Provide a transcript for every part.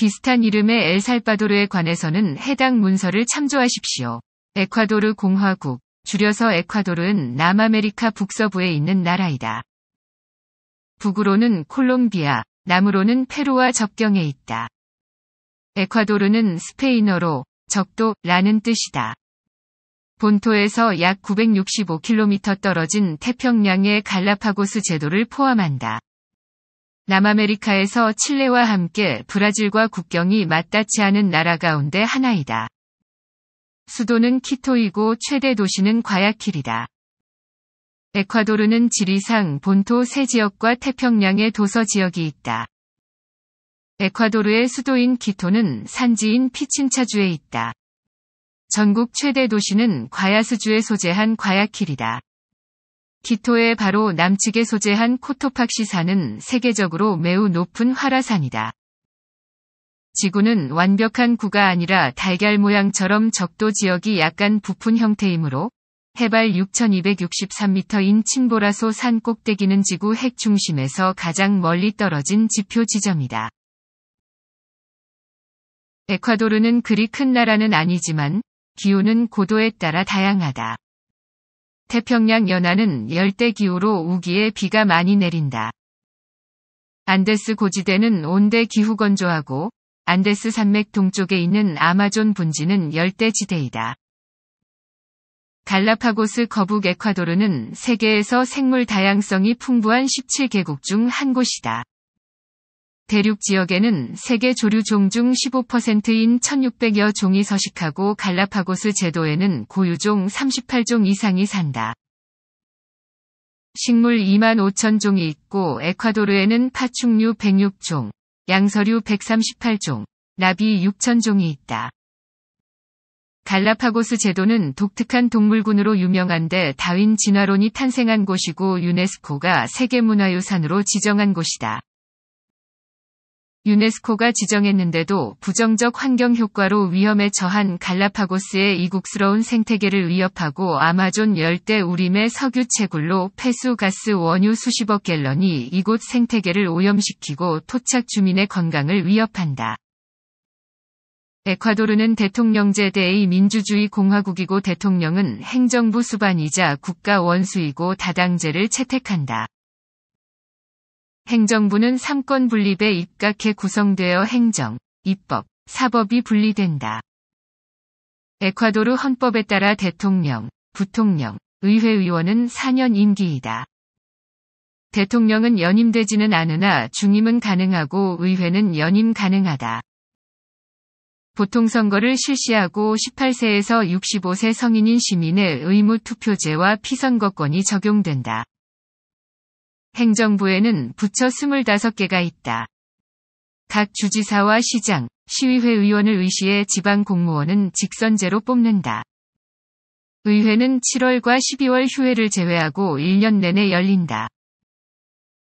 비슷한 이름의 엘살바도르에 관해서는 해당 문서를 참조하십시오. 에콰도르 공화국, 줄여서 에콰도르는 남아메리카 북서부에 있는 나라이다. 북으로는 콜롬비아, 남으로는 페루와 접경에 있다. 에콰도르는 스페인어로 적도라는 뜻이다. 본토에서 약 965km 떨어진 태평양의 갈라파고스 제도를 포함한다. 남아메리카에서 칠레와 함께 브라질과 국경이 맞닿지 않은 나라 가운데 하나이다. 수도는 키토이고 최대 도시는 과야킬이다. 에콰도르는 지리상 본토 세 지역과 태평양의 도서 지역이 있다. 에콰도르의 수도인 키토는 산지인 피친차주에 있다. 전국 최대 도시는 과야스주에 소재한 과야킬이다. 기토의 바로 남측에 소재한 코토팍시산은 세계적으로 매우 높은 활화산이다. 지구는 완벽한 구가 아니라 달걀 모양처럼 적도 지역이 약간 부푼 형태이므로 해발 6,263m인 침보라소산 꼭대기는 지구 핵 중심에서 가장 멀리 떨어진 지표 지점이다. 에콰도르는 그리 큰 나라는 아니지만 기후는 고도에 따라 다양하다. 태평양 연안은 열대 기후로 우기에 비가 많이 내린다. 안데스 고지대는 온대 기후 건조하고 안데스 산맥 동쪽에 있는 아마존 분지는 열대 지대이다. 갈라파고스 거북 에콰도르는 세계에서 생물 다양성이 풍부한 17개국 중 한 곳이다. 대륙 지역에는 세계 조류종 중 15%인 1600여 종이 서식하고 갈라파고스 제도에는 고유종 38종 이상이 산다. 식물 2만 5천 종이 있고 에콰도르에는 파충류 106종, 양서류 138종, 나비 6천 종이 있다. 갈라파고스 제도는 독특한 동물군으로 유명한데 다윈 진화론이 탄생한 곳이고 유네스코가 세계문화유산으로 지정한 곳이다. 유네스코가 지정했는데도 부정적 환경 효과로 위험에 처한 갈라파고스의 이국스러운 생태계를 위협하고 아마존 열대 우림의 석유 채굴로 폐수가스 원유 수십억 갤런이 이곳 생태계를 오염시키고 토착 주민의 건강을 위협한다. 에콰도르는 대통령제대의 민주주의 공화국이고 대통령은 행정부 수반이자 국가 원수이고 다당제를 채택한다. 행정부는 3권 분립에 입각해 구성되어 행정, 입법, 사법이 분리된다. 에콰도르 헌법에 따라 대통령, 부통령, 의회 의원은 4년 임기이다. 대통령은 연임되지는 않으나 중임은 가능하고 의회는 연임 가능하다. 보통 선거를 실시하고 18세에서 65세 성인인 시민의 의무 투표제와 피선거권이 적용된다. 행정부에는 부처 25개가 있다. 각 주지사와 시장, 시위회 의원을 의시해 지방 공무원은 직선제로 뽑는다. 의회는 7월과 12월 휴회를 제외하고 1년 내내 열린다.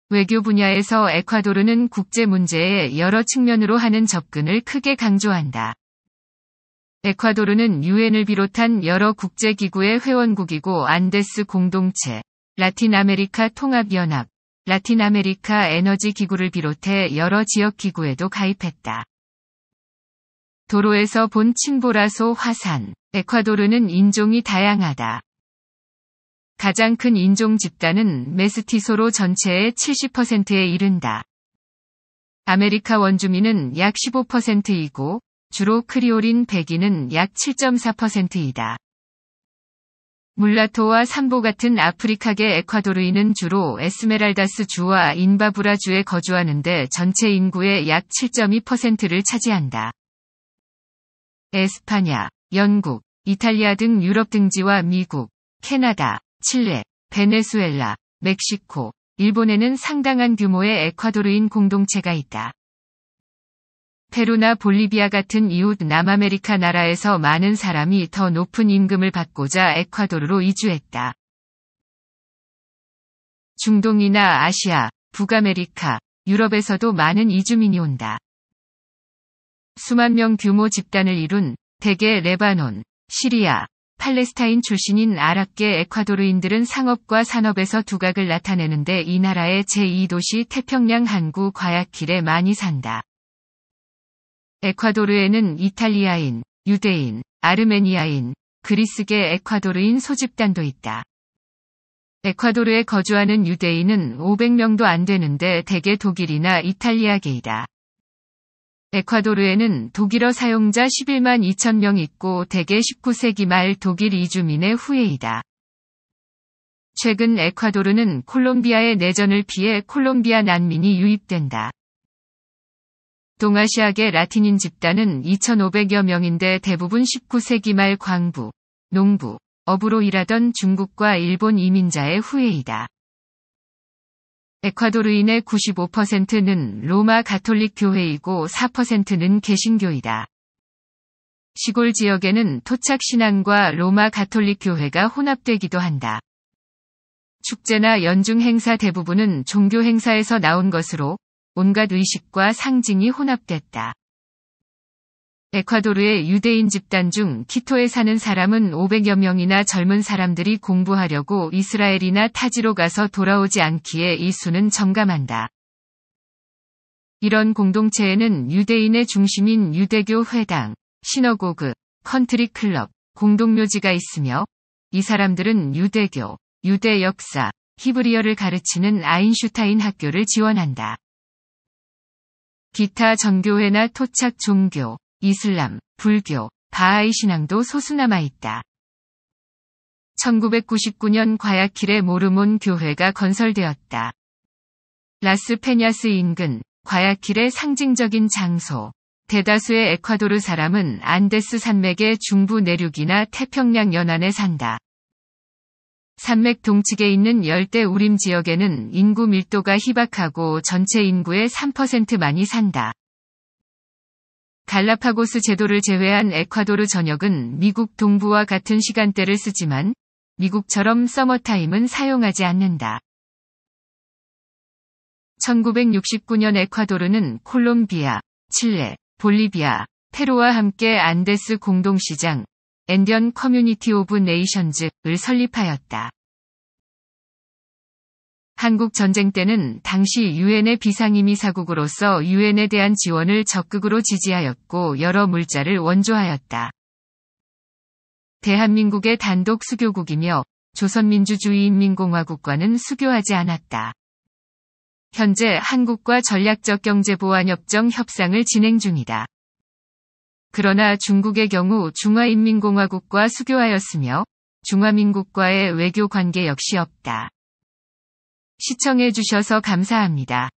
외교 분야에서 에콰도르는 국제 문제에 여러 측면으로 하는 접근을 크게 강조한다. 에콰도르는 유엔을 비롯한 여러 국제기구의 회원국이고 안데스 공동체, 라틴 아메리카 통합연합, 라틴 아메리카 에너지 기구를 비롯해 여러 지역 기구에도 가입했다. 도로에서 본 칭보라소 화산, 에콰도르는 인종이 다양하다. 가장 큰 인종 집단은 메스티소로 전체의 70%에 이른다. 아메리카 원주민은 약 15%이고 주로 크리올인 백인은 약 7.4%이다. 물라토와 삼보 같은 아프리카계 에콰도르인은 주로 에스메랄다스 주와 인바브라 주에 거주하는데 전체 인구의 약 7.2%를 차지한다. 에스파냐, 영국, 이탈리아 등 유럽 등지와 미국, 캐나다, 칠레, 베네수엘라, 멕시코, 일본에는 상당한 규모의 에콰도르인 공동체가 있다. 페루나 볼리비아 같은 이웃 남아메리카 나라에서 많은 사람이 더 높은 임금을 받고자 에콰도르로 이주했다. 중동이나 아시아, 북아메리카, 유럽에서도 많은 이주민이 온다. 수만 명 규모 집단을 이룬 대개 레바논, 시리아, 팔레스타인 출신인 아랍계 에콰도르인들은 상업과 산업에서 두각을 나타내는데 이 나라의 제2도시 태평양 항구 과약길에 많이 산다. 에콰도르에는 이탈리아인, 유대인, 아르메니아인, 그리스계 에콰도르인 소집단도 있다. 에콰도르에 거주하는 유대인은 500명도 안 되는데 대개 독일이나 이탈리아계이다. 에콰도르에는 독일어 사용자 11만 2천 명 있고 대개 19세기 말 독일 이주민의 후예이다. 최근 에콰도르는 콜롬비아의 내전을 피해 콜롬비아 난민이 유입된다. 동아시아계 라틴인 집단은 2,500여 명인데 대부분 19세기 말 광부, 농부, 업으로 일하던 중국과 일본 이민자의 후예이다. 에콰도르인의 95%는 로마 가톨릭 교회이고 4%는 개신교이다. 시골 지역에는 토착 신앙과 로마 가톨릭 교회가 혼합되기도 한다. 축제나 연중 행사 대부분은 종교 행사에서 나온 것으로 온갖 의식과 상징이 혼합됐다. 에콰도르의 유대인 집단 중 키토에 사는 사람은 500여 명이나 젊은 사람들이 공부하려고 이스라엘이나 타지로 가서 돌아오지 않기에 이 수는 점감한다. 이런 공동체에는 유대인의 중심인 유대교 회당, 시너고그, 컨트리 클럽, 공동묘지가 있으며 이 사람들은 유대교, 유대 역사, 히브리어를 가르치는 아인슈타인 학교를 지원한다. 기타 정교회나 토착 종교, 이슬람, 불교, 바하이 신앙도 소수 남아 있다. 1999년 과야킬의 모르몬 교회가 건설되었다. 라스페냐스 인근 과야킬의 상징적인 장소. 대다수의 에콰도르 사람은 안데스 산맥의 중부 내륙이나 태평양 연안에 산다. 산맥 동측에 있는 열대 우림 지역에는 인구 밀도가 희박하고 전체 인구의 3%만이 산다. 갈라파고스 제도를 제외한 에콰도르 전역은 미국 동부와 같은 시간대를 쓰지만 미국처럼 서머타임은 사용하지 않는다. 1969년 에콰도르는 콜롬비아, 칠레, 볼리비아, 페루와 함께 안데스 공동시장, 앤디언 커뮤니티 오브 네이션즈를 설립하였다. 한국 전쟁 때는 당시 유엔의 비상임의 사국으로서 유엔에 대한 지원을 적극으로 지지하였고 여러 물자를 원조하였다. 대한민국의 단독 수교국이며 조선민주주의인민공화국과는 수교하지 않았다. 현재 한국과 전략적 경제보안협정 협상을 진행 중이다. 그러나 중국의 경우 중화인민공화국과 수교하였으며 중화민국과의 외교 관계 역시 없다. 시청해 주셔서 감사합니다.